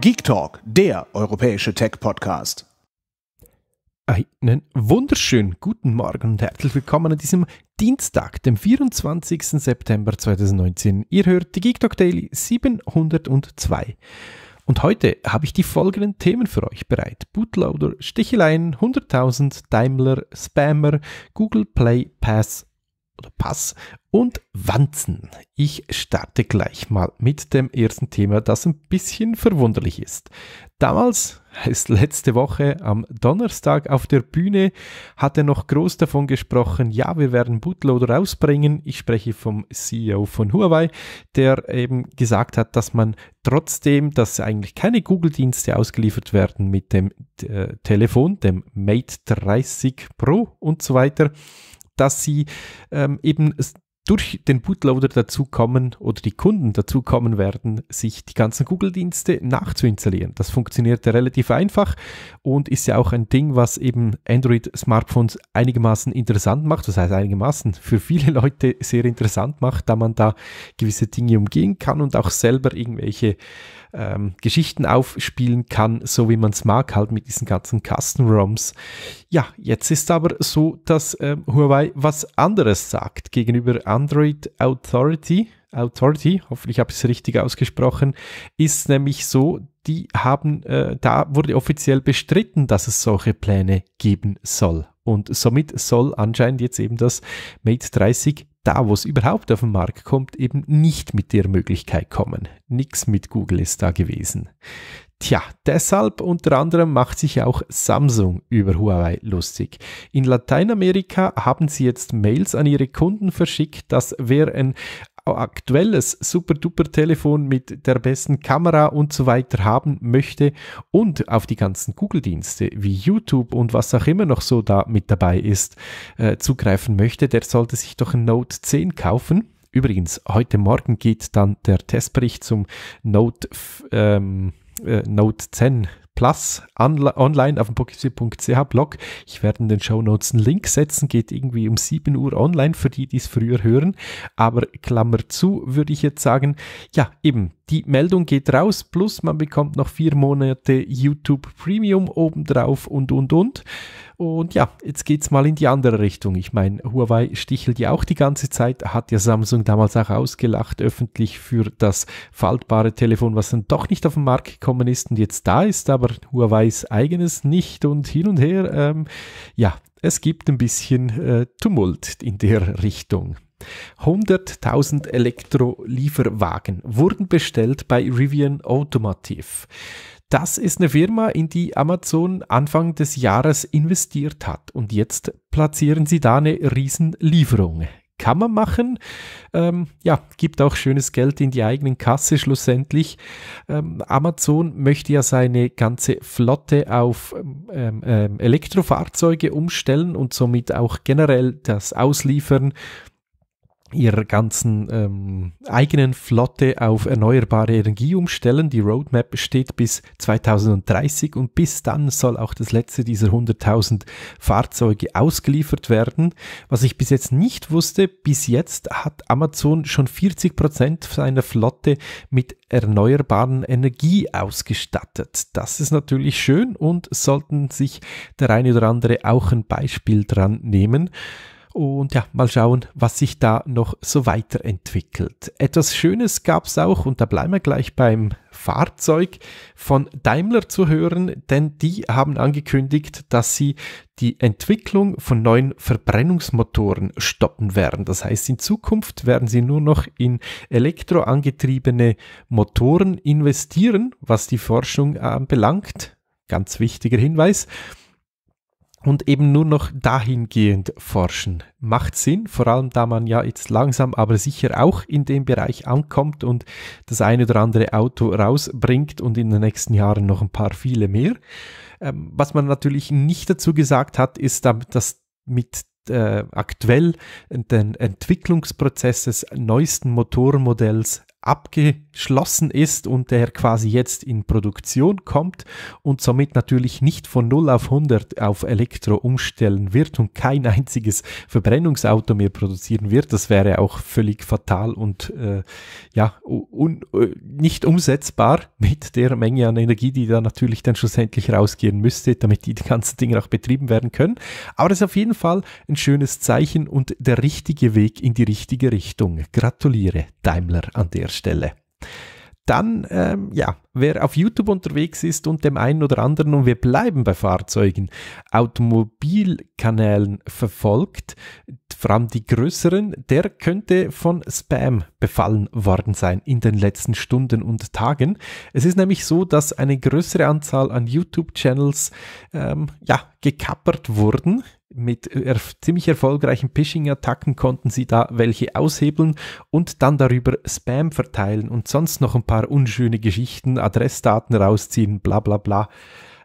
Geek Talk, der europäische Tech-Podcast. Einen wunderschönen guten Morgen und herzlich willkommen an diesem Dienstag, dem 24. September 2019. Ihr hört die Geek Talk Daily 702. Und heute habe ich die folgenden Themen für euch bereit. Bootloader, Sticheleien, 100.000, Daimler, Spammer, Google Play Pass, oder Pass und Wanzen. Ich starte gleich mal mit dem ersten Thema, das ein bisschen verwunderlich ist. Damals, heißt letzte Woche am Donnerstag auf der Bühne, hat er noch groß davon gesprochen, ja, wir werden Bootloader rausbringen. Ich spreche vom CEO von Huawei, der eben gesagt hat, dass man trotzdem, dass eigentlich keine Google-Dienste ausgeliefert werden mit dem äh, Telefon, dem Mate 30 Pro und so weiter, dass sie ähm, eben durch den Bootloader dazukommen oder die Kunden dazukommen werden, sich die ganzen Google-Dienste nachzuinstallieren. Das funktioniert relativ einfach und ist ja auch ein Ding, was eben Android-Smartphones einigermaßen interessant macht, das heißt einigermaßen für viele Leute sehr interessant macht, da man da gewisse Dinge umgehen kann und auch selber irgendwelche ähm, Geschichten aufspielen kann, so wie man es mag, halt mit diesen ganzen Custom-ROMs. Ja, jetzt ist aber so, dass ähm, Huawei was anderes sagt gegenüber Android Authority. Authority, hoffentlich habe ich es richtig ausgesprochen, ist nämlich so, die haben, äh, da wurde offiziell bestritten, dass es solche Pläne geben soll. Und somit soll anscheinend jetzt eben das Mate 30 da, wo es überhaupt auf den Markt kommt, eben nicht mit der Möglichkeit kommen. Nix mit Google ist da gewesen. Tja, deshalb unter anderem macht sich auch Samsung über Huawei lustig. In Lateinamerika haben sie jetzt Mails an ihre Kunden verschickt, dass wer ein aktuelles Super-Duper-Telefon mit der besten Kamera und so weiter haben möchte und auf die ganzen Google-Dienste wie YouTube und was auch immer noch so da mit dabei ist, äh, zugreifen möchte, der sollte sich doch ein Note 10 kaufen. Übrigens, heute Morgen geht dann der Testbericht zum Note, ähm, äh, Note 10 Plus online auf dem pokéc.ch Blog. Ich werde in den Show Notes einen Link setzen, geht irgendwie um 7 Uhr online für die, die es früher hören. Aber Klammer zu, würde ich jetzt sagen, ja, eben, die Meldung geht raus, plus man bekommt noch vier Monate YouTube Premium obendrauf und und und. Und ja, jetzt geht's mal in die andere Richtung. Ich meine, Huawei stichelt ja auch die ganze Zeit, hat ja Samsung damals auch ausgelacht öffentlich für das faltbare Telefon, was dann doch nicht auf den Markt gekommen ist und jetzt da ist, aber Huaweis eigenes nicht und hin und her. Ähm, ja, es gibt ein bisschen äh, Tumult in der Richtung. 100.000 Elektrolieferwagen wurden bestellt bei Rivian Automotive. Das ist eine Firma, in die Amazon Anfang des Jahres investiert hat und jetzt platzieren sie da eine Riesenlieferung kann man machen. Ähm, ja, gibt auch schönes Geld in die eigenen Kasse schlussendlich. Ähm, Amazon möchte ja seine ganze Flotte auf ähm, ähm, ähm Elektrofahrzeuge umstellen und somit auch generell das Ausliefern ihrer ganzen ähm, eigenen Flotte auf erneuerbare Energie umstellen. Die Roadmap steht bis 2030 und bis dann soll auch das letzte dieser 100.000 Fahrzeuge ausgeliefert werden. Was ich bis jetzt nicht wusste, bis jetzt hat Amazon schon 40 Prozent seiner Flotte mit erneuerbaren Energie ausgestattet. Das ist natürlich schön und sollten sich der eine oder andere auch ein Beispiel dran nehmen. Und ja, mal schauen, was sich da noch so weiterentwickelt. Etwas Schönes gab es auch, und da bleiben wir gleich beim Fahrzeug von Daimler zu hören, denn die haben angekündigt, dass sie die Entwicklung von neuen Verbrennungsmotoren stoppen werden. Das heißt, in Zukunft werden sie nur noch in elektroangetriebene Motoren investieren, was die Forschung anbelangt. Äh, Ganz wichtiger Hinweis und eben nur noch dahingehend forschen. Macht Sinn, vor allem da man ja jetzt langsam, aber sicher auch in dem Bereich ankommt und das eine oder andere Auto rausbringt und in den nächsten Jahren noch ein paar viele mehr. Ähm, was man natürlich nicht dazu gesagt hat, ist, dass mit äh, aktuell den Entwicklungsprozess des neuesten Motorenmodells abgeschlossen ist und der quasi jetzt in Produktion kommt und somit natürlich nicht von 0 auf 100 auf Elektro umstellen wird und kein einziges Verbrennungsauto mehr produzieren wird. Das wäre auch völlig fatal und äh, ja, un, äh, nicht umsetzbar mit der Menge an Energie, die da natürlich dann schlussendlich rausgehen müsste, damit die ganzen Dinge auch betrieben werden können. Aber das ist auf jeden Fall ein schönes Zeichen und der richtige Weg in die richtige Richtung. Gratuliere Daimler an der Stelle. Dann, ähm, ja, wer auf YouTube unterwegs ist und dem einen oder anderen, und wir bleiben bei Fahrzeugen, Automobilkanälen verfolgt, vor allem die größeren, der könnte von Spam befallen worden sein in den letzten Stunden und Tagen. Es ist nämlich so, dass eine größere Anzahl an YouTube-Channels ähm, ja, gekappert wurden mit ziemlich erfolgreichen Phishing-Attacken konnten sie da welche aushebeln und dann darüber Spam verteilen und sonst noch ein paar unschöne Geschichten, Adressdaten rausziehen, bla bla bla.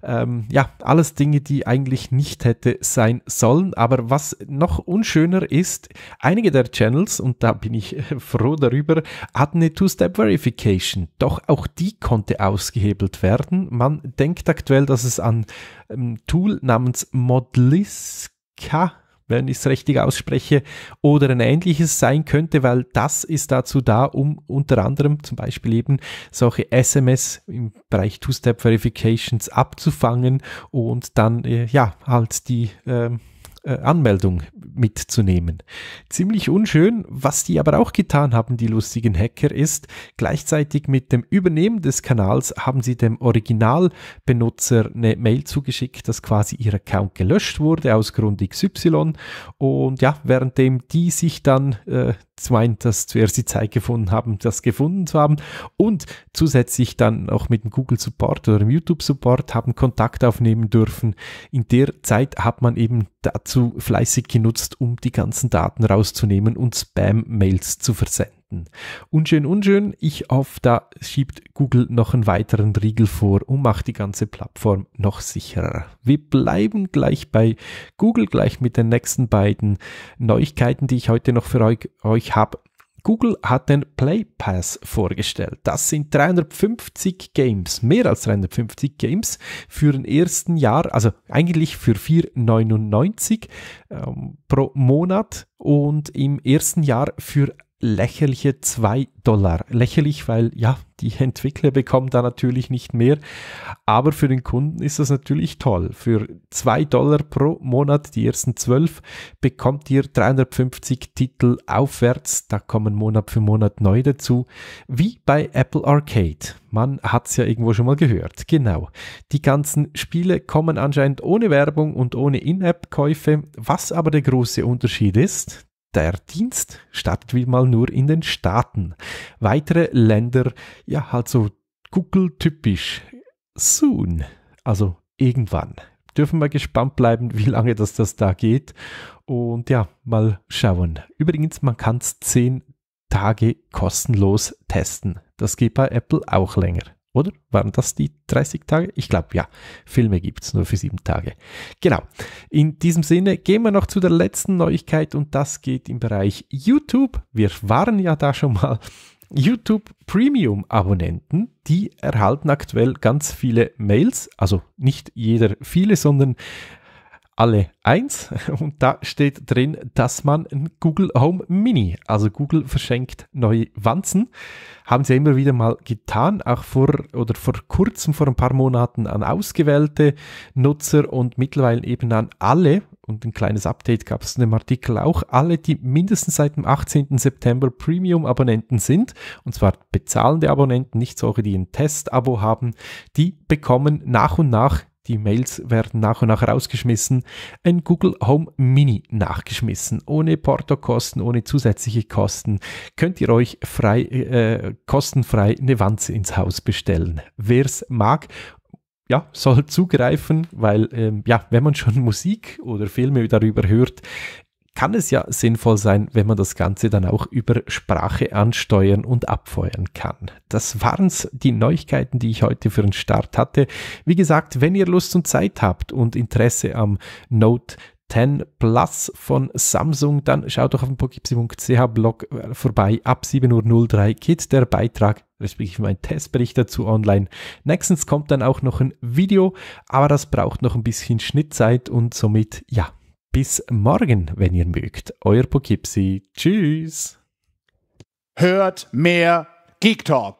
Ähm, ja, alles Dinge, die eigentlich nicht hätte sein sollen. Aber was noch unschöner ist, einige der Channels, und da bin ich froh darüber, hatten eine Two-Step-Verification. Doch auch die konnte ausgehebelt werden. Man denkt aktuell, dass es an einem ähm, Tool namens Modliska wenn ich es richtig ausspreche, oder ein ähnliches sein könnte, weil das ist dazu da, um unter anderem zum Beispiel eben solche SMS im Bereich Two-Step-Verifications abzufangen und dann äh, ja halt die ähm, äh, Anmeldung mitzunehmen. Ziemlich unschön, was die aber auch getan haben, die lustigen Hacker, ist, gleichzeitig mit dem Übernehmen des Kanals haben sie dem Originalbenutzer eine Mail zugeschickt, dass quasi ihr Account gelöscht wurde aus Grund XY. Und ja, währenddem die sich dann äh, meint, dass zuerst die Zeit gefunden haben, das gefunden zu haben und zusätzlich dann auch mit dem Google Support oder dem YouTube Support haben Kontakt aufnehmen dürfen. In der Zeit hat man eben dazu fleißig genutzt, um die ganzen Daten rauszunehmen und Spam-Mails zu versenden hätten. Unschön, unschön. Ich hoffe, da schiebt Google noch einen weiteren Riegel vor und macht die ganze Plattform noch sicherer. Wir bleiben gleich bei Google, gleich mit den nächsten beiden Neuigkeiten, die ich heute noch für euch, euch habe. Google hat den Play Pass vorgestellt. Das sind 350 Games, mehr als 350 Games für den ersten Jahr, also eigentlich für 4,99 ähm, pro Monat und im ersten Jahr für lächerliche 2 Dollar. Lächerlich, weil ja, die Entwickler bekommen da natürlich nicht mehr. Aber für den Kunden ist das natürlich toll. Für 2 Dollar pro Monat, die ersten 12, bekommt ihr 350 Titel aufwärts. Da kommen Monat für Monat neu dazu. Wie bei Apple Arcade. Man hat es ja irgendwo schon mal gehört. Genau. Die ganzen Spiele kommen anscheinend ohne Werbung und ohne In-App-Käufe. Was aber der große Unterschied ist, der Dienst startet wie mal nur in den Staaten. Weitere Länder, ja, halt so Google-typisch. Soon. Also irgendwann. Dürfen wir gespannt bleiben, wie lange das, das da geht. Und ja, mal schauen. Übrigens, man kann es 10 Tage kostenlos testen. Das geht bei Apple auch länger. Oder? Waren das die 30 Tage? Ich glaube ja. Filme gibt es nur für sieben Tage. Genau. In diesem Sinne gehen wir noch zu der letzten Neuigkeit und das geht im Bereich YouTube. Wir waren ja da schon mal. YouTube Premium Abonnenten, die erhalten aktuell ganz viele Mails, also nicht jeder viele, sondern alle eins und da steht drin, dass man ein Google Home Mini, also Google verschenkt neue Wanzen, haben sie immer wieder mal getan, auch vor oder vor kurzem, vor ein paar Monaten an ausgewählte Nutzer und mittlerweile eben an alle, und ein kleines Update gab es in dem Artikel auch, alle, die mindestens seit dem 18. September Premium-Abonnenten sind, und zwar bezahlende Abonnenten, nicht solche, die ein Test-Abo haben, die bekommen nach und nach die Mails werden nach und nach rausgeschmissen, ein Google Home Mini nachgeschmissen. Ohne Portokosten, ohne zusätzliche Kosten könnt ihr euch frei, äh, kostenfrei eine Wanze ins Haus bestellen. Wer es mag ja, soll zugreifen, weil ähm, ja, wenn man schon Musik oder Filme darüber hört, kann es ja sinnvoll sein, wenn man das Ganze dann auch über Sprache ansteuern und abfeuern kann. Das waren's die Neuigkeiten, die ich heute für den Start hatte. Wie gesagt, wenn ihr Lust und Zeit habt und Interesse am Note 10 Plus von Samsung, dann schaut doch auf dem pokipsi.ch Blog äh, vorbei. Ab 7.03 Uhr geht der Beitrag, respektive mein Testbericht dazu online. Nächstens kommt dann auch noch ein Video, aber das braucht noch ein bisschen Schnittzeit und somit, ja, bis morgen, wenn ihr mögt. Euer Poughkeepsie. Tschüss. Hört mehr Geek Talk.